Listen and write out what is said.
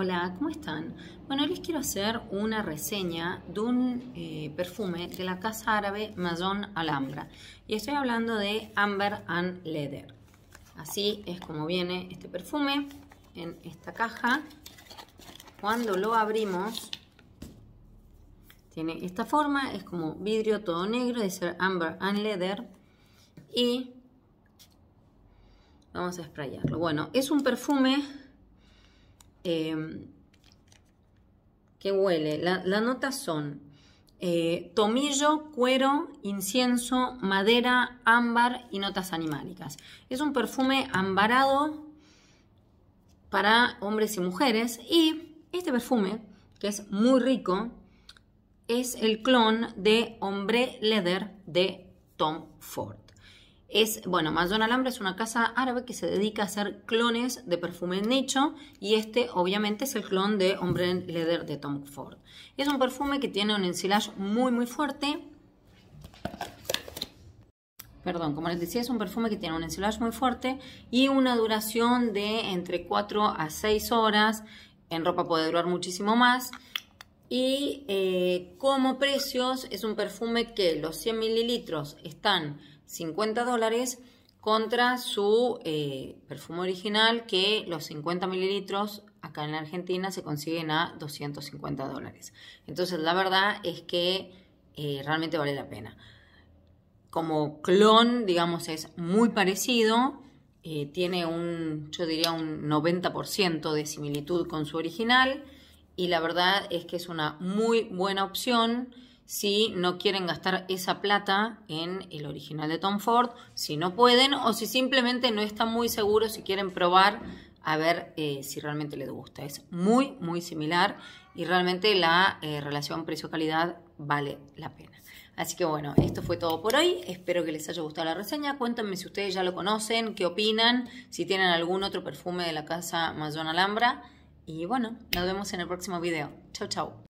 Hola, ¿cómo están? Bueno, les quiero hacer una reseña de un eh, perfume de la casa árabe Maison Alhambra. Y estoy hablando de Amber and Leather. Así es como viene este perfume en esta caja. Cuando lo abrimos, tiene esta forma. Es como vidrio todo negro, de ser Amber and Leather. Y vamos a sprayarlo. Bueno, es un perfume Em, eh, que huele. las notas son tomillo, cuero, incienso, madera, ámbar y notas animálicas. Es un perfume ambarado para hombres y mujeres y este perfume, que es muy rico, es el clon de Hombre Leather de Tom Ford es, bueno, Mayón alambre es una casa árabe que se dedica a hacer clones de perfume nicho y este obviamente es el clon de Hombre Leather de Tom Ford. Es un perfume que tiene un ensilage muy muy fuerte. Perdón, como les decía, es un perfume que tiene un ensilage muy fuerte y una duración de entre 4 a 6 horas. En ropa puede durar muchísimo más. Y eh, como precios es un perfume que los 100 mililitros están 50 dólares contra su eh, perfume original que los 50 mililitros acá en Argentina se consiguen a 250 dólares. Entonces la verdad es que eh, realmente vale la pena. Como clon, digamos, es muy parecido. tiene un, yo diría, un 90% de similitud con su original y la verdad es que es una muy buena opción si no quieren gastar esa plata en el original de Tom Ford, si no pueden o si simplemente no están muy seguros si quieren probar a ver eh, si realmente les gusta. Es muy, muy similar y realmente la eh, relación precio-calidad vale la pena. Así que bueno, esto fue todo por hoy. Espero que les haya gustado la reseña. Cuéntenme si ustedes ya lo conocen, qué opinan, si tienen algún otro perfume de la casa Mayón Alhambra. Y bueno, nos vemos en el próximo video. Chau, chau.